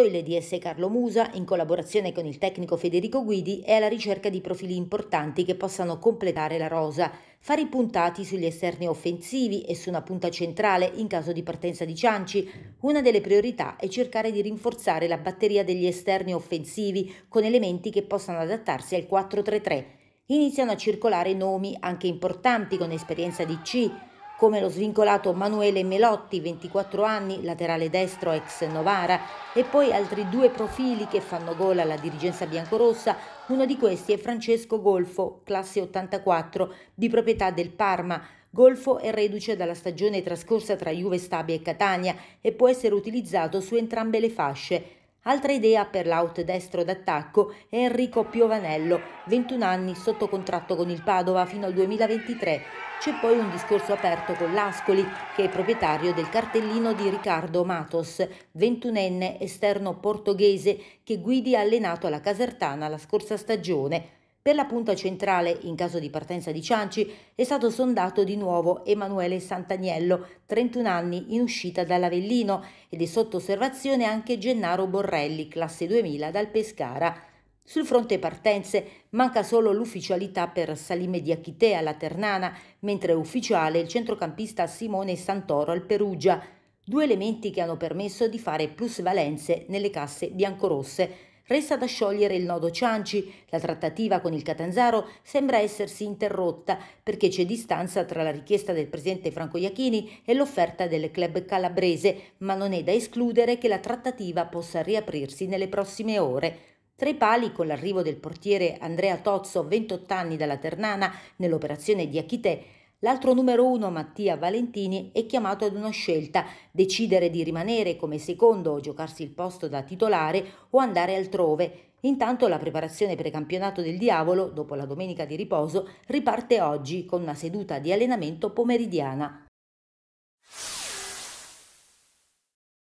L'EDS Carlo Musa, in collaborazione con il tecnico Federico Guidi, è alla ricerca di profili importanti che possano completare la rosa, Fare i puntati sugli esterni offensivi e su una punta centrale in caso di partenza di Cianci. Una delle priorità è cercare di rinforzare la batteria degli esterni offensivi con elementi che possano adattarsi al 4-3-3. Iniziano a circolare nomi anche importanti con esperienza di C, come lo svincolato Manuele Melotti, 24 anni, laterale destro ex Novara, e poi altri due profili che fanno gola alla dirigenza biancorossa, uno di questi è Francesco Golfo, classe 84, di proprietà del Parma. Golfo è reduce dalla stagione trascorsa tra Juve Stabia e Catania e può essere utilizzato su entrambe le fasce. Altra idea per l'out destro d'attacco è Enrico Piovanello, 21 anni sotto contratto con il Padova fino al 2023. C'è poi un discorso aperto con l'Ascoli, che è proprietario del cartellino di Riccardo Matos, 21enne esterno portoghese che guidi ha allenato alla Casertana la scorsa stagione. Per la punta centrale, in caso di partenza di Cianci, è stato sondato di nuovo Emanuele Santaniello, 31 anni, in uscita dall'Avellino, ed è sotto osservazione anche Gennaro Borrelli, classe 2000, dal Pescara. Sul fronte partenze manca solo l'ufficialità per Salime di Achite alla Ternana, mentre è ufficiale il centrocampista Simone Santoro al Perugia. Due elementi che hanno permesso di fare plusvalenze nelle casse biancorosse. Resta da sciogliere il nodo Cianci. La trattativa con il Catanzaro sembra essersi interrotta perché c'è distanza tra la richiesta del presidente Franco Iachini e l'offerta del club calabrese, ma non è da escludere che la trattativa possa riaprirsi nelle prossime ore. Tra i pali, con l'arrivo del portiere Andrea Tozzo, 28 anni dalla Ternana, nell'operazione di Achite, L'altro numero uno, Mattia Valentini, è chiamato ad una scelta, decidere di rimanere come secondo o giocarsi il posto da titolare o andare altrove. Intanto la preparazione precampionato del Diavolo, dopo la domenica di riposo, riparte oggi con una seduta di allenamento pomeridiana.